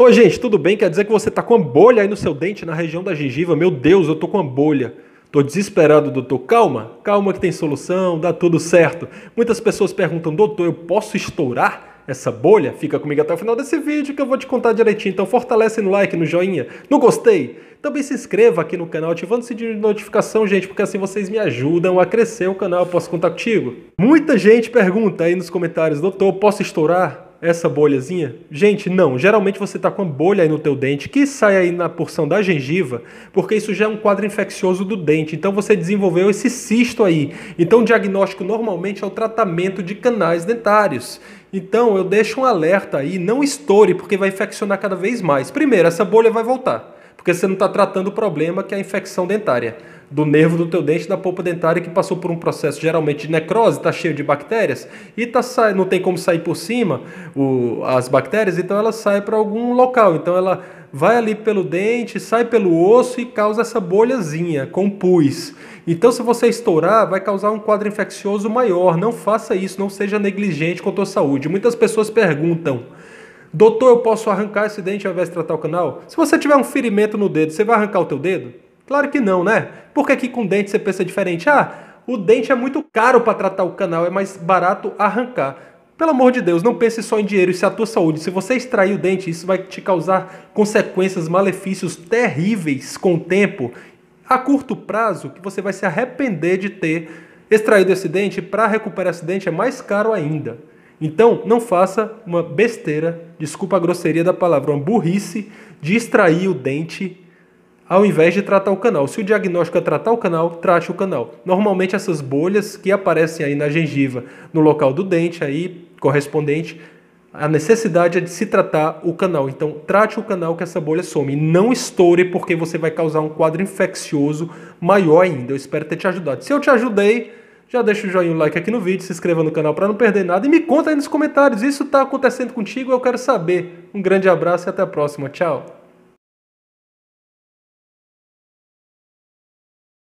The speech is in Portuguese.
Oi, gente, tudo bem? Quer dizer que você tá com uma bolha aí no seu dente, na região da gengiva? Meu Deus, eu tô com uma bolha. Tô desesperado, doutor. Calma, calma que tem solução, dá tudo certo. Muitas pessoas perguntam, doutor, eu posso estourar essa bolha? Fica comigo até o final desse vídeo que eu vou te contar direitinho. Então fortalece no like, no joinha, no gostei. Também se inscreva aqui no canal, ativando o sininho de notificação, gente, porque assim vocês me ajudam a crescer o canal. Eu posso contar contigo? Muita gente pergunta aí nos comentários, doutor, posso estourar? essa bolhazinha? Gente, não. Geralmente você está com uma bolha aí no teu dente que sai aí na porção da gengiva, porque isso já é um quadro infeccioso do dente. Então você desenvolveu esse cisto aí. Então o diagnóstico normalmente é o tratamento de canais dentários. Então eu deixo um alerta aí, não estoure, porque vai infeccionar cada vez mais. Primeiro, essa bolha vai voltar porque você não está tratando o problema que é a infecção dentária, do nervo do teu dente, da polpa dentária que passou por um processo geralmente de necrose, está cheio de bactérias e tá, não tem como sair por cima o, as bactérias, então ela sai para algum local, então ela vai ali pelo dente, sai pelo osso e causa essa bolhazinha com pus. Então, se você estourar, vai causar um quadro infeccioso maior. Não faça isso, não seja negligente com a tua saúde. Muitas pessoas perguntam: Doutor, eu posso arrancar esse dente ao invés de tratar o canal? Se você tiver um ferimento no dedo, você vai arrancar o teu dedo? Claro que não, né? Porque aqui com dente você pensa diferente. Ah, o dente é muito caro para tratar o canal, é mais barato arrancar. Pelo amor de Deus, não pense só em dinheiro, isso é a tua saúde. Se você extrair o dente, isso vai te causar consequências, malefícios terríveis com o tempo, a curto prazo, que você vai se arrepender de ter extraído esse dente. Para recuperar esse dente é mais caro ainda. Então, não faça uma besteira, desculpa a grosseria da palavra, uma burrice de extrair o dente ao invés de tratar o canal. Se o diagnóstico é tratar o canal, trate o canal. Normalmente essas bolhas que aparecem aí na gengiva, no local do dente aí correspondente, a necessidade é de se tratar o canal. Então, trate o canal que essa bolha some. não estoure, porque você vai causar um quadro infeccioso maior ainda. Eu espero ter te ajudado. Se eu te ajudei, já deixa o joinha, o like aqui no vídeo, se inscreva no canal para não perder nada e me conta aí nos comentários, isso está acontecendo contigo, eu quero saber. Um grande abraço e até a próxima, tchau!